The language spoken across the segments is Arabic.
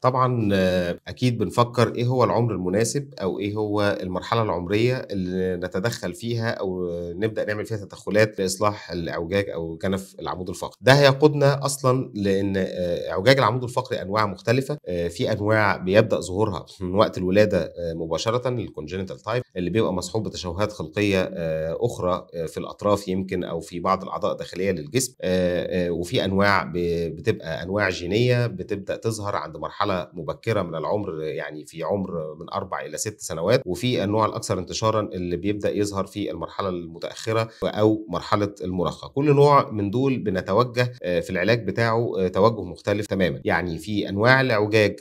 طبعا اكيد بنفكر ايه هو العمر المناسب او ايه هو المرحله العمريه اللي نتدخل فيها او نبدا نعمل فيها تدخلات لاصلاح الاعوجاج او جنف العمود الفقري ده هيقودنا اصلا لان اعوجاج آه، العمود الفقري انواع مختلفه آه، في انواع بيبدا ظهورها من وقت الولاده آه، مباشره الكونجنتال تايب اللي بيبقى مصحوب بتشوهات خلقيه اخرى في الاطراف يمكن او في بعض الاعضاء الداخليه للجسم وفي انواع بتبقى انواع جينيه بتبدا تظهر عند مرحله مرحله مبكره من العمر يعني في عمر من اربع الى ست سنوات وفي النوع الاكثر انتشارا اللي بيبدا يظهر في المرحله المتاخره او مرحله المراهقه كل نوع من دول بنتوجه آه، في العلاج بتاعه آه، توجه مختلف تماما يعني في انواع العوجاج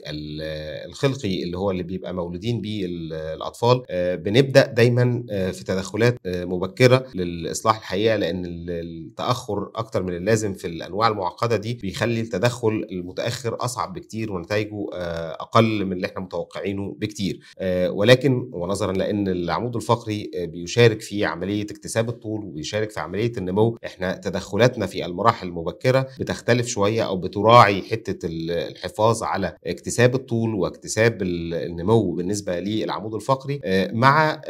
الخلقي اللي هو اللي بيبقى مولودين بيه الاطفال آه، بنبدا دايما في تدخلات مبكره للاصلاح الحقيقه لان التاخر اكتر من اللازم في الانواع المعقده دي بيخلي التدخل المتاخر اصعب بكتير ونتائجه نتائجه اقل من اللي احنا متوقعينه بكتير آه، ولكن ونظرا لان العمود الفقري آه، بيشارك في عمليه اكتساب الطول وبيشارك في عمليه النمو احنا تدخلاتنا في المراحل المبكره بتختلف شويه او بتراعي حته الحفاظ على اكتساب الطول واكتساب النمو بالنسبه للعمود الفقري آه، مع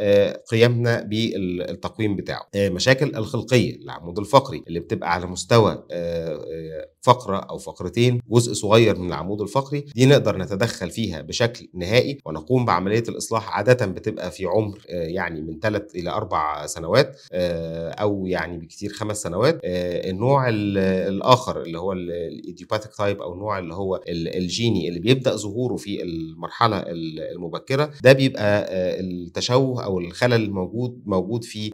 قيامنا بالتقويم بتاعه مشاكل الخلقيه العمود الفقري اللي بتبقى على مستوى فقره او فقرتين جزء صغير من العمود الفقري دي نقدر نتدخل فيها بشكل نهائي ونقوم بعمليه الاصلاح عاده بتبقى في عمر آه، يعني من ثلاث الى اربع سنوات آه، او يعني بكثير خمس سنوات آه، النوع الاخر اللي هو الايديوباثيك تايب او النوع اللي هو الجيني اللي بيبدا ظهوره في المرحله المبكره ده بيبقى التشوه او الخلل الموجود موجود في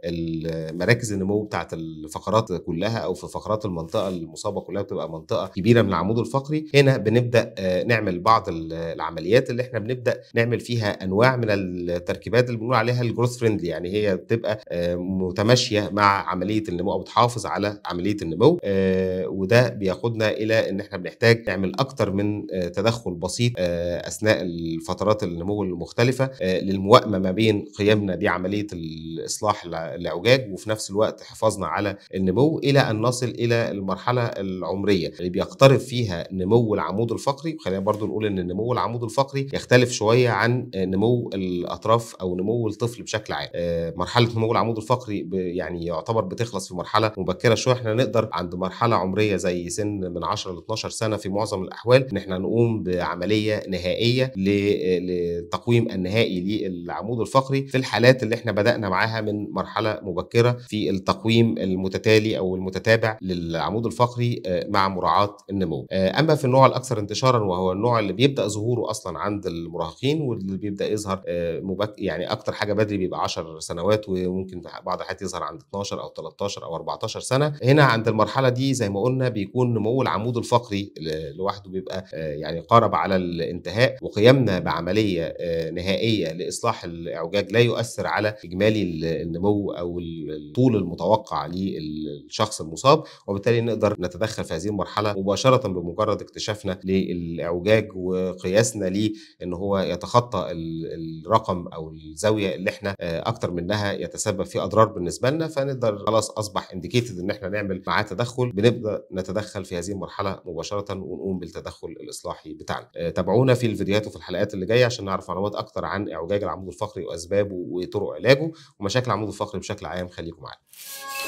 مراكز النمو بتاعه الفقرات كلها او في فقرات المنطقه المصابه كلها بتبقى منطقه كبيره من العمود الفقري هنا بنبدا نعمل بعض بعض العمليات اللي احنا بنبدا نعمل فيها انواع من التركيبات اللي بنقول عليها الجروث فريندلي يعني هي بتبقى آه، متماشيه مع عمليه النمو او بتحافظ على عمليه النمو آه، وده بياخدنا الى ان احنا بنحتاج نعمل اكتر من آه، تدخل بسيط اثناء الفترات النمو المختلفه للموائمه ما بين قيامنا بعمليه الاصلاح الاعوجاج وفي نفس الوقت حفاظنا على النمو الى ان نصل الى المرحله العمريه اللي بيقترب فيها نمو العمود الفقري خلينا برضو نقول ان نمو العمود الفقري يختلف شويه عن نمو الاطراف او نمو الطفل بشكل عام آه، مرحله نمو العمود الفقري يعني يعتبر بتخلص في مرحله مبكره شويه احنا نقدر عند مرحله عمريه زي سن من 10 ل 12 سنه في معظم الاحوال ان احنا نقوم بعمليه نهائيه للتقويم النهائي للعمود الفقري في الحالات اللي احنا بدانا معاها من مرحله مبكره في التقويم المتتالي او المتتابع للعمود الفقري آه، مع مراعاه النمو آه، اما في النوع الاكثر انتشارا وهو النوع اللي بيبدا ظهوره اصلا عند المراهقين واللي بيبدا يظهر آه، مبك... يعني اكتر حاجه بدري بيبقى 10 سنوات وممكن بعض الحاجات يظهر عند 12 او 13 او 14 سنه هنا عند المرحله دي زي ما قلنا بيكون نمو العمود الفقري لوحده بيبقى آه، يعني قارب على الانتهاء وقيامنا بعمليه آه، نهائيه لاصلاح الاعوجاج لا يؤثر على اجمالي النمو او الطول المتوقع للشخص المصاب وبالتالي نقدر نتدخل في هذه المرحله مباشره بمجرد اكتشافنا للاعوجاج وقياسنا ليه ان هو يتخطى الرقم او الزاويه اللي احنا آه، اكتر منها يتسبب في اضرار بالنسبه لنا فنقدر خلاص اصبح انديكيتد ان احنا نعمل معاه تدخل بنبدا نتدخل في هذه المرحله مباشره ونقوم بالتدخل الاصلاحي بتاعنا. آه، تابعونا في الفيديوهات وفي الحلقات اللي جايه عشان نعرف معلومات اكتر عن اعوجاج العمود الفقري واسبابه وطرق علاجه ومشاكل العمود الفقري بشكل عام خليكم معانا.